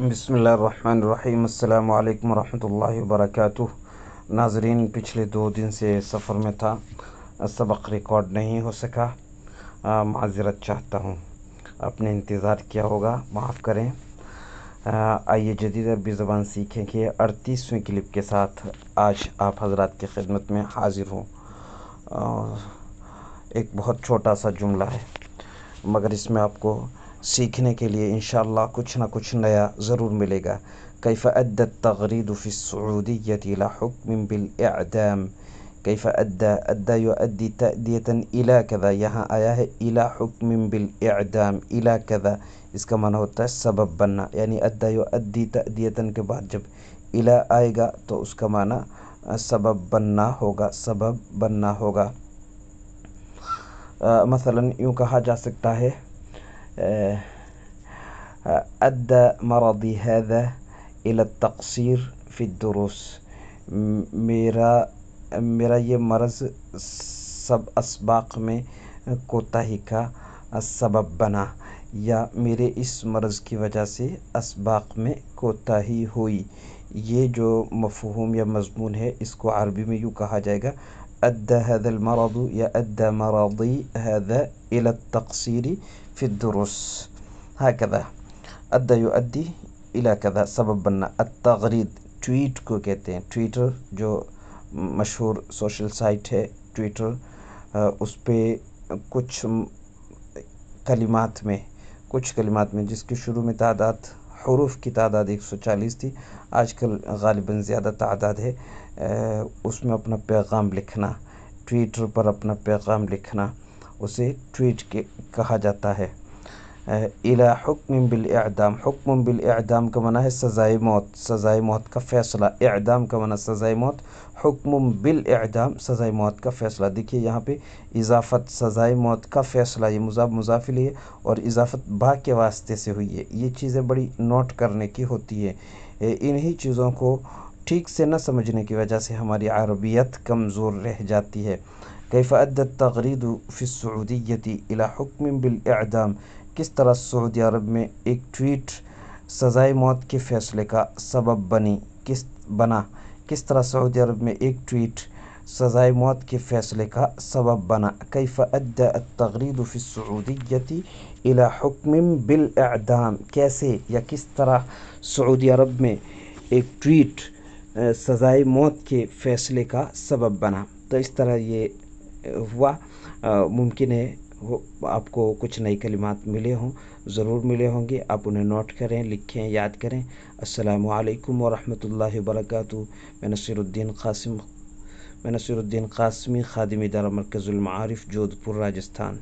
بسم اللہ الرحمن الرحیم السلام علیکم ورحمت اللہ وبرکاتہ ناظرین پچھلے دو دن سے سفر میں تھا سبق ریکارڈ نہیں ہو سکا معذرت چاہتا ہوں اپنے انتظار کیا ہوگا معاف کریں آئیے جدید عربی زبان سیکھیں کہ اڑتیسویں کلپ کے ساتھ آج آپ حضرات کی خدمت میں حاضر ہوں ایک بہت چھوٹا سا جملہ ہے مگر اس میں آپ کو سیکھنے کے لیے انشاءاللہ کچھ نہ کچھ نیا ضرور ملے گا کیف ادى التغريد في السعودية تغری حكم یتی كيف بل ادم يؤدي تأدية دیتاً كذا یہاں آیا ہے حكم حکم بل کذا اس کا معنی ہوتا ہے سبب بننا یعنی ادى يؤدي تأدية کے بعد جب ال آئے گا تو اس کا معنی سبب بننا ہوگا سبب بننا ہوگا مثلا یوں کہا جا سکتا ہے أدى مرضي هذا إلى التقصير في الدروس میرا میرا یہ مرض سب اسباق میں کوتاہی کا سبب بنا یا میرے اس مرض کی وجہ سے اسباق میں کوتاہی ہوئی یہ جو مفہوم یا مضمون ہے اس کو عربی میں یوں کہا جائے گا أدى هذا المرض يا أدى مرضي هذا إلى التقصير في الدروس هكذا أدى يؤدي إلى كذا سبب أن التغريد تويت كو كتير تويتر جو مشهور سوشيال سايت هي تويتر آه، اس پہ کچھ کلمات میں کچھ کلمات میں جس کے شروع میں تعداد حروف کی تعداد ایک سو چالیس تھی آج کل غالباً زیادہ تعداد ہے اس میں اپنا پیغام لکھنا ٹویٹر پر اپنا پیغام لکھنا اسے ٹویٹ کے کہا جاتا ہے الحکم بال اعدام حکم بال اعدام کا منع ہے سزائے موت سزائے موت کا فیصلہ اعدام کا منع سزائے موت حکم بال اعدام سزائے موت کا فیصلہ دیکھیے یہاں پہ اضافت سزائے موت کا فیصلہ یہ مضاب مضافل ہے اور اضافت با کے واسطے سے ہوئی ہے یہ چیزیں بڑی نوٹ کرنے کی ہوتی ہے انہی چیزوں کو ٹھیک سے نہ سمجھنے کی وجہ سے ہماری عربیت کمزور رہ جاتی ہے کئی تغرید فی السعودیتی الحکم بال اعدام کس طرح سعودی عرب میں ایک ٹویٹ سزائے موت کے فیصلے کا سبب بنی کس بنا کس طرح سعودی عرب میں ایک ٹویٹ سزائے موت کے فیصلے کا سبب بنا کیف عد فی سعودیتی الى حکم بالاعدام کیسے یا کس طرح سعودی عرب میں ایک ٹویٹ سزائے موت کے فیصلے کا سبب بنا تو اس طرح یہ ہوا ممکن ہے آپ کو کچھ نئی کلمات ملے ہوں ضرور ملے ہوں گے آپ انہیں نوٹ کریں لکھیں یاد کریں السلام علیکم ورحمۃ اللہ وبرکاتہ میں نصیر الدین قاسم میں نصیر الدین قاسمی خادم ادارہ مرکز المعارف جودھ پور راجستھان